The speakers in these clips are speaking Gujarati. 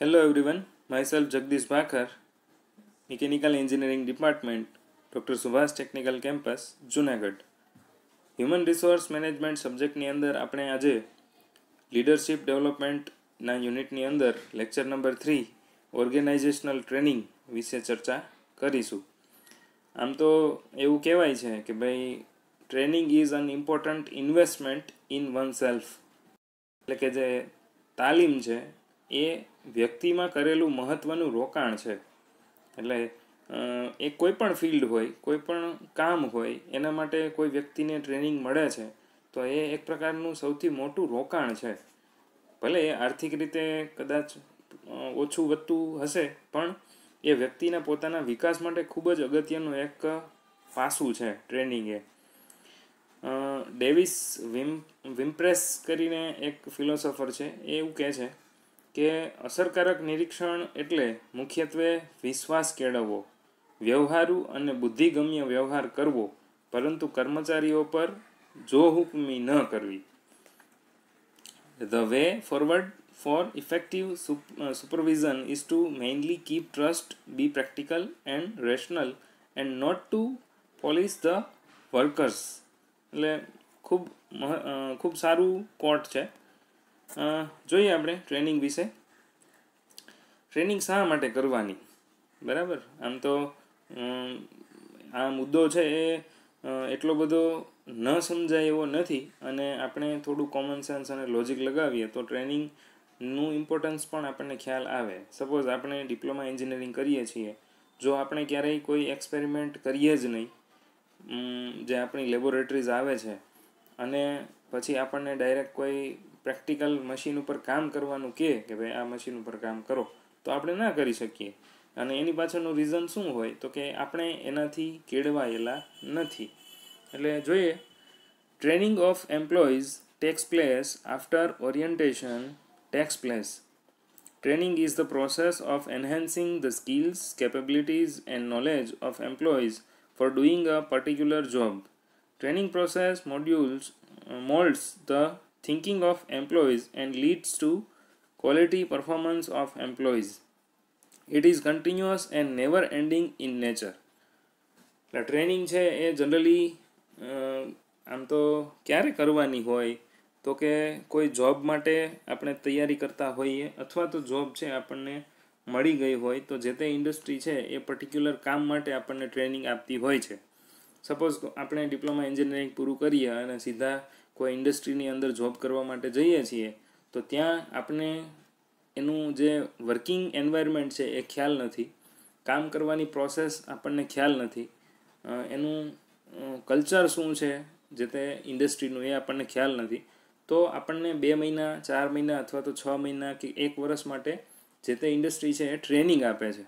Hello everyone, myself Jagdish Bhakhar mechanical engineering department doctor Subhash technical campus Junagadh human resource management સબ્જેક્ટની અંદર આપણે આજે લીડરશિપ ડેવલપમેન્ટના યુનિટની અંદર lecture number three organizational training વિશે ચર્ચા કરીશું આમ તો એવું કહેવાય છે કે ભાઈ training is an important investment in oneself એટલે કે જે તાલીમ છે એ વ્યક્તિમાં કરેલું મહત્ત્વનું રોકાણ છે એટલે એ કોઈ પણ ફિલ્ડ હોય કોઈ પણ કામ હોય એના માટે કોઈ વ્યક્તિને ટ્રેનિંગ મળે છે તો એ એક પ્રકારનું સૌથી મોટું રોકાણ છે ભલે એ આર્થિક રીતે કદાચ ઓછું વધતું હશે પણ એ વ્યક્તિના પોતાના વિકાસ માટે ખૂબ જ અગત્યનું એક પાસું છે ટ્રેનિંગ એ ડેવિસ વિમ વિમ્પ્રેસ કરીને એક ફિલોસોફર છે એ એવું કહે છે કે અસરકારક નિરીક્ષણ એટલે મુખ્યત્વે વિશ્વાસ કેળવવો વ્યવહારુ અને બુદ્ધિગમ્ય વ્યવહાર કરવો પરંતુ કર્મચારીઓ પર જો હુકમી ન કરવી the way forward for effective supervision is to mainly keep trust be practical and rational and not to police the workers એટલે ખૂબ ખૂબ સારું કોટ છે જોઈએ આપણે ટ્રેનિંગ વિશે ટ્રેનિંગ શા માટે કરવાની બરાબર આમ તો આ મુદ્દો છે એ એટલો બધો ન સમજાય એવો નથી અને આપણે થોડું કોમન સેન્સ અને લોજિક લગાવીએ તો ટ્રેનિંગનું ઇમ્પોર્ટન્સ પણ આપણને ખ્યાલ આવે સપોઝ આપણે ડિપ્લોમા એન્જિનિયરિંગ કરીએ છીએ જો આપણે ક્યારેય કોઈ એક્સપેરિમેન્ટ કરીએ જ નહીં જે આપણી લેબોરેટરીઝ આવે છે અને પછી આપણને ડાયરેક્ટ કોઈ પ્રેક્ટિકલ મશીન ઉપર કામ કરવાનું કહે કે ભાઈ આ મશીન ઉપર કામ કરો તો આપણે ના કરી શકીએ અને એની પાછળનું રીઝન શું હોય તો કે આપણે એનાથી કેળવાયેલા નથી એટલે જોઈએ training of employees takes place after orientation takes place training is the process of enhancing the skills capabilities and knowledge of employees for doing a particular job training process modules moulds the thinking of employees and leads to quality performance of employees. It is continuous and never ending in nature. એટલે ટ્રેનિંગ છે એ જનરલી આમ તો ક્યારે કરવાની હોય તો કે કોઈ જોબ માટે આપણે તૈયારી કરતા હોઈએ અથવા તો જોબ છે આપણને મળી ગઈ હોય તો જે તે ઇન્ડસ્ટ્રી છે એ પર્ટિક્યુલર કામ માટે આપણને ટ્રેનિંગ આપતી હોય છે સપોઝ આપણે ડિપ્લોમા એન્જિનિયરિંગ પૂરું કરીએ અને સીધા કોઈ ઇન્ડસ્ટ્રીની અંદર જોબ કરવા માટે જઈએ છીએ તો ત્યાં આપણે એનું જે વર્કિંગ એન્વાયરમેન્ટ છે એ ખ્યાલ નથી કામ કરવાની પ્રોસેસ આપણને ખ્યાલ નથી એનું કલ્ચર શું છે જે તે ઇન્ડસ્ટ્રીનું એ આપણને ખ્યાલ નથી તો આપણને બે મહિના ચાર મહિના અથવા તો છ મહિના કે એક વર્ષ માટે જે તે ઇન્ડસ્ટ્રી છે એ ટ્રેનિંગ આપે છે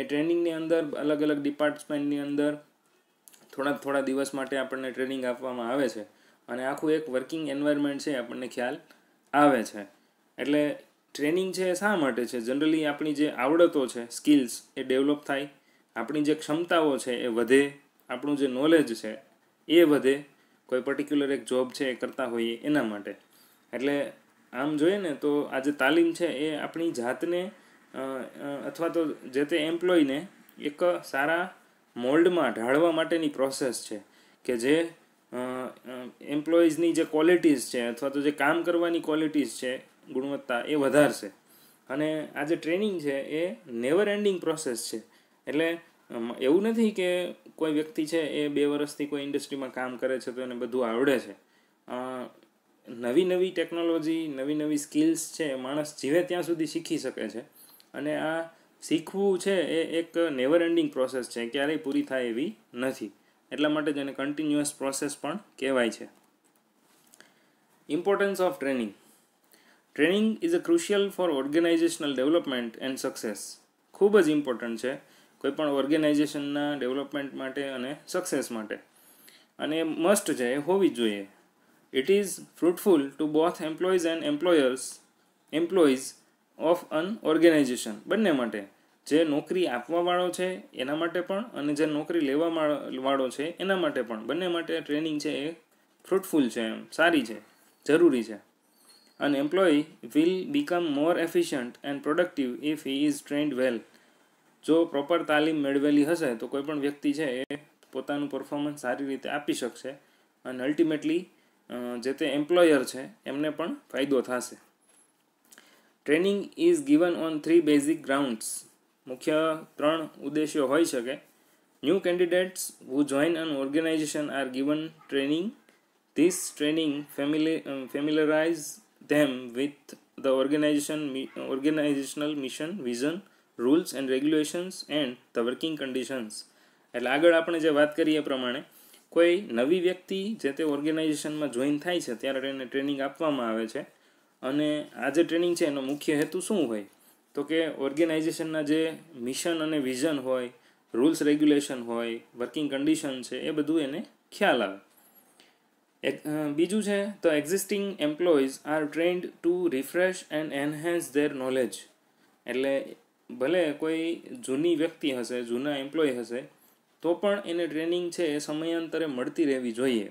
એ ટ્રેનિંગની અંદર અલગ અલગ ડિપાર્ટમેન્ટની અંદર થોડા થોડા દિવસ માટે આપણને ટ્રેનિંગ આપવામાં આવે છે અને આખું એક વર્કિંગ એન્વાયરમેન્ટ છે આપણને ખ્યાલ આવે છે એટલે ટ્રેનિંગ છે એ શા માટે છે જનરલી આપણી જે આવડતો છે સ્કિલ્સ એ ડેવલપ થાય આપણી જે ક્ષમતાઓ છે એ વધે આપણું જે નોલેજ છે એ વધે કોઈ પર્ટિક્યુલર એક જોબ છે એ કરતા હોઈએ એના માટે એટલે આમ જોઈએ ને તો આ જે તાલીમ છે એ આપણી જાતને અથવા તો જે તે એમ્પ્લોયને એક સારા મોલ્ડમાં ઢાળવા માટેની પ્રોસેસ છે કે જે એમ્પ્લોઈઝની જે ક્વોલિટીઝ છે અથવા તો જે કામ કરવાની ક્વોલિટીઝ છે ગુણવત્તા એ વધારશે અને આ જે ટ્રેનિંગ છે એ નેવર એન્ડિંગ પ્રોસેસ છે એટલે એવું નથી કે કોઈ વ્યક્તિ છે એ બે વર્ષથી કોઈ ઇન્ડસ્ટ્રીમાં કામ કરે છે તો એને બધું આવડે છે નવી નવી ટેકનોલોજી નવી નવી સ્કિલ્સ છે માણસ જીવે ત્યાં સુધી શીખી શકે છે અને આ શીખવું છે એ એક નેવર એન્ડિંગ પ્રોસેસ છે ક્યારેય પૂરી થાય એવી નથી એટલા માટે જ એને કન્ટિન્યુઅસ પ્રોસેસ પણ કહેવાય છે importance of training training is a crucial for organizational development and success ખૂબ જ ઇમ્પોર્ટન્ટ છે કોઈપણ ઓર્ગેનાઇઝેશનના ડેવલપમેન્ટ માટે અને સક્સેસ માટે અને મસ્ટ છે એ હોવી જ જોઈએ it is fruitful to both employees and employers employees of an organization બંને માટે જે નોકરી આપવાવાળો છે એના માટે પણ અને જે નોકરી લેવા વાળો છે એના માટે પણ બંને માટે ટ્રેનિંગ છે એ ફ્રૂટફુલ છે એમ સારી છે જરૂરી છે અને employee will become more efficient and productive if he is trained well જો પ્રોપર તાલીમ મેળવેલી હશે તો કોઈ પણ વ્યક્તિ છે એ પોતાનું પરફોર્મન્સ સારી રીતે આપી શકશે અને અલ્ટિમેટલી જે તે એમ્પ્લોયર છે એમને પણ ફાયદો થશે training is given on three basic grounds મુખ્ય ત્રણ ઉદ્દેશ્યો હોઈ શકે new candidates who join an organization are given training this training family familiarize them with the organization organizational mission vision rules and regulations and the working conditions એટલે આગળ આપણે જે વાત કરીએ પ્રમાણે કોઈ નવી વ્યક્તિ જે તે ઓર્ગેનાઇઝેશનમાં જોઈન થાય છે ત્યારે એને ટ્રેનિંગ આપવામાં આવે છે અને આ જે ટ્રેનિંગ છે એનો મુખ્ય હેતુ શું હોય તો કે ઓર્ગેનાઇઝેશનના જે મિશન અને વિઝન હોય રૂલ્સ રેગ્યુલેશન હોય વર્કિંગ કન્ડિશન છે એ બધું એને ખ્યાલ આવે બીજું છે તો existing employees are trained to refresh and enhance their knowledge એટલે ભલે કોઈ જૂની વ્યક્તિ હશે જૂના એમ્પ્લોય હશે તો પણ એને ટ્રેનિંગ છે એ સમયાંતરે મળતી રહેવી જોઈએ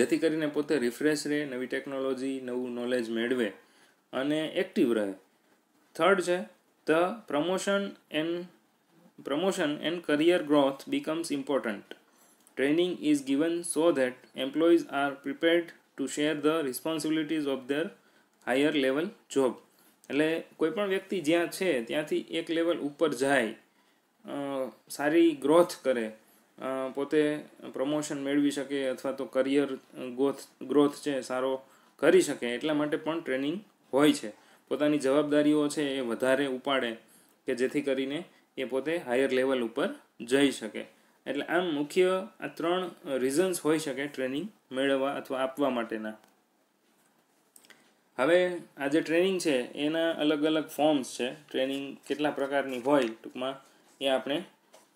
જેથી કરીને પોતે રિફ્રેશ રહે નવી ટેકનોલોજી નવું નોલેજ મેળવે અને એક્ટિવ રહે થર્ડ છે the promotion and promotion and career growth becomes important training is given so that employees are prepared to share the responsibilities of their higher level job એટલે કોઈપણ વ્યક્તિ જ્યાં છે ત્યાંથી એક લેવલ ઉપર જાય સારી ગ્રોથ કરે પોતે પ્રમોશન મેળવી શકે અથવા તો કરિયર ગ્રોથ ગ્રોથ છે સારો કરી શકે એટલા માટે પણ ટ્રેનિંગ હોય છે પોતાની જવાબદારીઓ છે એ વધારે ઉપાડે કે જેથી કરીને એ પોતે હાયર લેવલ ઉપર જઈ શકે એટલે આમ મુખ્ય આ ત્રણ રીઝન્સ હોઈ શકે ટ્રેનિંગ મેળવવા અથવા આપવા માટેના હવે આ જે ટ્રેનિંગ છે એના અલગ અલગ ફોર્મ્સ છે ટ્રેનિંગ કેટલા પ્રકારની હોય ટૂંકમાં એ આપણે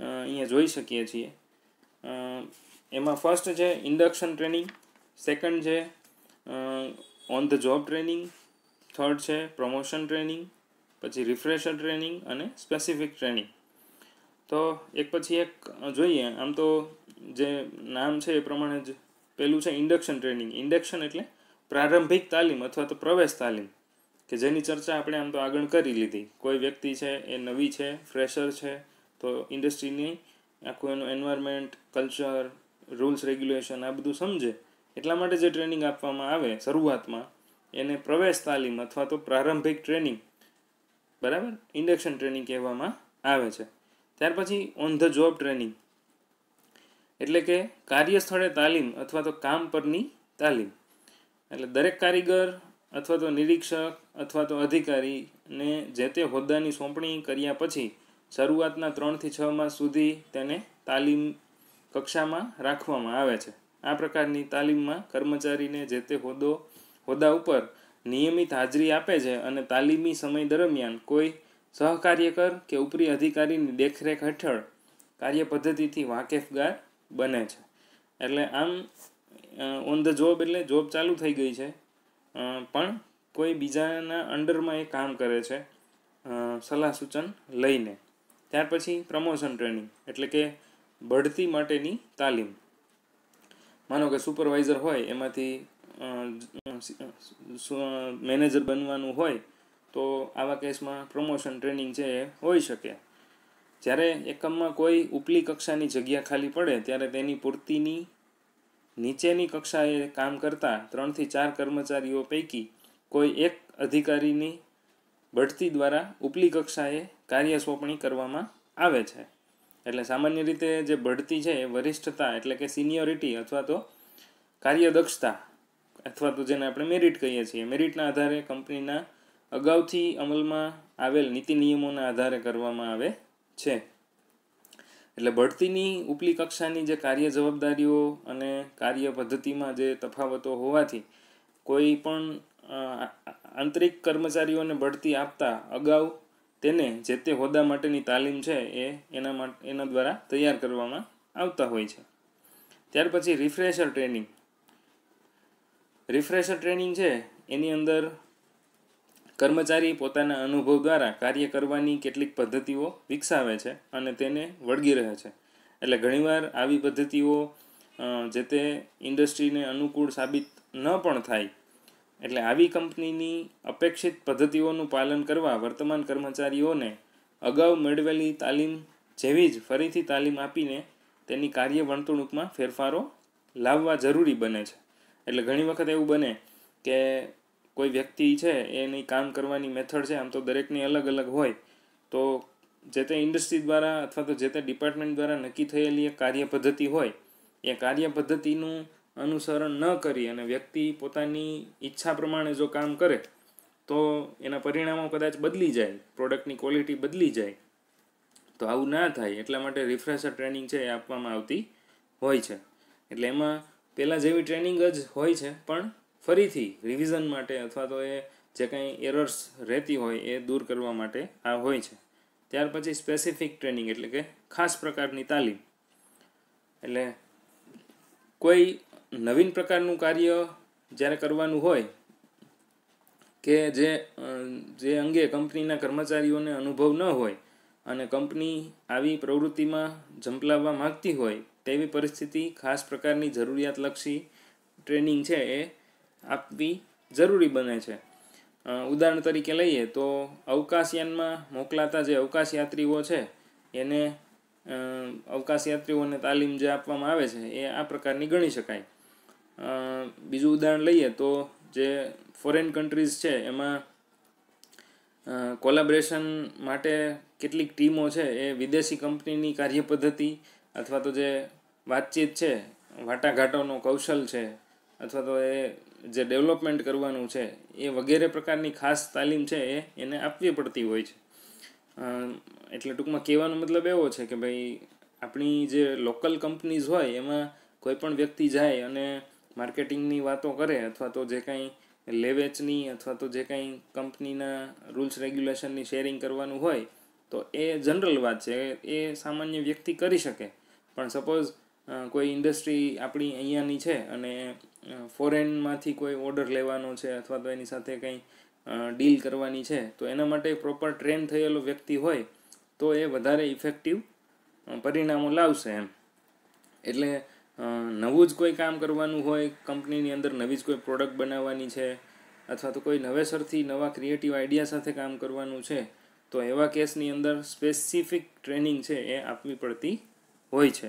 અહીંયા જોઈ શકીએ છીએ એમાં ફર્સ્ટ છે ઇન્ડક્શન ટ્રેનિંગ સેકન્ડ છે on the job training third છે પ્રમોશન ટ્રેનિંગ પછી રિફ્રેશર ટ્રેનિંગ અને સ્પેસિફિક ટ્રેનિંગ તો એક પછી એક જોઈએ આમ તો જે નામ છે એ પ્રમાણે જ પહેલું છે ઇન્ડક્શન ટ્રેનિંગ ઇન્ડક્શન એટલે પ્રારંભિક તાલીમ અથવા તો પ્રવેશ તાલીમ કે જેની ચર્ચા આપણે આમ તો આગળ કરી લીધી કોઈ વ્યક્તિ છે એ નવી છે ફ્રેશર છે તો ઇન્ડસ્ટ્રીની આખું એનું એન્વાયરમેન્ટ કલ્ચર રૂલ્સ રેગ્યુલેશન આ બધું સમજે એટલા માટે જે ટ્રેનિંગ આપવામાં આવે શરૂઆતમાં એને પ્રવેશ તાલીમ અથવા તો પ્રારંભિક ટ્રેનિંગ બરાબર ઇન્ડક્શન ટ્રેનિંગ કહેવામાં આવે છે ત્યાર પછી ઓન ધ જોબ ટ્રેનિંગ એટલે કે કાર્યસ્થળે તાલીમ અથવા તો કામ પરની તાલીમ એટલે દરેક કારીગર અથવા તો નિરીક્ષક અથવા તો અધિકારીને જે તે હોદ્દાની સોંપણી કર્યા પછી શરૂઆતના ત્રણથી છ માસ સુધી તેને તાલીમ કક્ષામાં રાખવામાં આવે છે આ પ્રકારની તાલીમમાં કર્મચારીને જે તે હોદ્દો હોદ્દા ઉપર નિયમિત હાજરી આપે છે અને તાલીમી સમય દરમિયાન કોઈ સહકાર્યકર કે ઉપરી અધિકારીની દેખરેખ હેઠળ કાર્યપદ્ધતિથી વાકેફગાર બને છે એટલે આમ ઓન ધ જોબ એટલે જોબ ચાલુ થઈ ગઈ છે પણ કોઈ બીજાના અંડરમાં એ કામ કરે છે સલાહ સૂચન લઈને ત્યાર પછી પ્રમોશન ટ્રેનિંગ એટલે કે બઢતી માટેની તાલીમ માનો કે સુપરવાઇઝર હોય એમાંથી મેનેજર બનવાનું હોય તો આવા કેસમાં પ્રમોશન ટ્રેનિંગ છે એ હોઈ શકે જ્યારે એકમમાં કોઈ ઉપલી કક્ષાની જગ્યા ખાલી પડે ત્યારે તેની પૂર્તિની નીચેની કક્ષાએ કામ કરતા ત્રણથી ચાર કર્મચારીઓ પૈકી કોઈ એક અધિકારીની બઢતી દ્વારા ઉપલી કક્ષાએ કાર્ય સોંપણી કરવામાં આવે છે એટલે સામાન્ય રીતે જે બઢતી છે એ વરિષ્ઠતા એટલે કે સિનિયોરિટી અથવા તો કાર્યદક્ષતા અથવા તો જેને આપણે મેરિટ કહીએ છીએ મેરિટના આધારે કંપનીના અગાઉથી અમલમાં આવેલ નીતિ નિયમોના આધારે કરવામાં આવે છે એટલે બઢતીની ઉપલી કક્ષાની જે કાર્ય જવાબદારીઓ અને કાર્ય પદ્ધતિમાં જે તફાવતો હોવાથી કોઈ પણ આંતરિક કર્મચારીઓને બઢતી આપતા અગાઉ તેને જે તે હોદ્દા માટેની તાલીમ છે એ એના માટે એના દ્વારા તૈયાર કરવામાં આવતા હોય છે ત્યાર પછી રિફ્રેશર ટ્રેનિંગ રિફ્રેશર ટ્રેનિંગ છે એની અંદર કર્મચારી પોતાના અનુભવ દ્વારા કાર્ય કરવાની કેટલીક પદ્ધતિઓ વિકસાવે છે અને તેને વળગી રહે છે એટલે ઘણીવાર આવી પદ્ધતિઓ જે તે ઇન્ડસ્ટ્રીને અનુકૂળ સાબિત ન પણ થાય એટલે આવી કંપનીની અપેક્ષિત પદ્ધતિઓનું પાલન કરવા વર્તમાન કર્મચારીઓને અગાઉ મેળવેલી તાલીમ જેવી જ ફરીથી તાલીમ આપીને તેની કાર્ય વર્તણૂકમાં ફેરફારો લાવવા જરૂરી બને છે એટલે ઘણી વખત એવું બને કે કોઈ વ્યક્તિ છે એની કામ કરવાની મેથડ છે આમ તો દરેકની અલગ અલગ હોય તો જે તે ઇન્ડસ્ટ્રી દ્વારા અથવા તો જે તે ડિપાર્ટમેન્ટ દ્વારા નક્કી થયેલી એક કાર્ય પદ્ધતિ હોય એ કાર્ય પદ્ધતિનું અનુસરણ ન કરી અને વ્યક્તિ પોતાની ઈચ્છા પ્રમાણે જો કામ કરે તો એના પરિણામો કદાચ બદલી જાય પ્રોડક્ટની ક્વોલિટી બદલી જાય તો આવું ના થાય એટલા માટે રિફ્રેશર ટ્રેનિંગ છે એ આપવામાં આવતી હોય છે એટલે એમાં પહેલાં જેવી ટ્રેનિંગ જ હોય છે પણ ફરીથી રિવિઝન માટે અથવા તો એ જે કંઈ એરર્સ રહેતી હોય એ દૂર કરવા માટે આ હોય છે ત્યાર પછી સ્પેસિફિક ટ્રેનિંગ એટલે કે ખાસ પ્રકારની તાલીમ એટલે કોઈ નવીન પ્રકારનું કાર્ય જ્યારે કરવાનું હોય કે જે જે અંગે કંપનીના કર્મચારીઓને અનુભવ ન હોય અને કંપની આવી પ્રવૃત્તિમાં ઝંપલાવવા માગતી હોય તેવી પરિસ્થિતિ ખાસ પ્રકારની જરૂરિયાતલક્ષી ટ્રેનિંગ છે એ આપવી જરૂરી બને છે ઉદાહરણ તરીકે લઈએ તો અવકાશયાનમાં મોકલાતા જે અવકાશયાત્રીઓ છે એને અવકાશયાત્રીઓને તાલીમ જે આપવામાં આવે છે એ આ પ્રકારની ગણી શકાય બીજું ઉદાહરણ લઈએ તો જે ફોરેન કન્ટ્રીઝ છે એમાં કોલાબરેશન માટે કેટલીક ટીમો છે એ વિદેશી કંપનીની કાર્યપદ્ધતિ અથવા તો જે વાતચીત છે વાટાઘાટોનું કૌશલ છે અથવા તો એ જે ડેવલપમેન્ટ કરવાનું છે એ વગેરે પ્રકારની ખાસ તાલીમ છે એ એને આપવી પડતી હોય છે એટલે ટૂંકમાં કહેવાનો મતલબ એવો છે કે ભાઈ આપણી જે લોકલ કંપનીઝ હોય એમાં કોઈ પણ વ્યક્તિ જાય અને માર્કેટિંગની વાતો કરે અથવા તો જે કાંઈ લેવેચની અથવા તો જે કાંઈ કંપનીના રૂલ્સ રેગ્યુલેશનની શેરિંગ કરવાનું હોય તો એ જનરલ વાત છે એ સામાન્ય વ્યક્તિ કરી શકે પણ સપોઝ કોઈ ઇન્ડસ્ટ્રી આપણી અહીંયાની છે અને ફોરેનમાંથી કોઈ ઓર્ડર લેવાનો છે અથવા તો એની સાથે કંઈ ડીલ કરવાની છે તો એના માટે પ્રોપર ટ્રેન થયેલો વ્યક્તિ હોય તો એ વધારે ઇફેક્ટિવ પરિણામો લાવશે એમ એટલે નવું જ કોઈ કામ કરવાનું હોય કંપનીની અંદર નવી જ કોઈ પ્રોડક્ટ બનાવવાની છે અથવા તો કોઈ નવેસરથી નવા ક્રિએટિવ આઈડિયા સાથે કામ કરવાનું છે તો એવા કેસની અંદર સ્પેસિફિક ટ્રેનિંગ છે એ આપવી પડતી હોય છે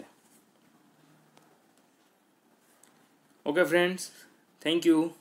okay friends thank you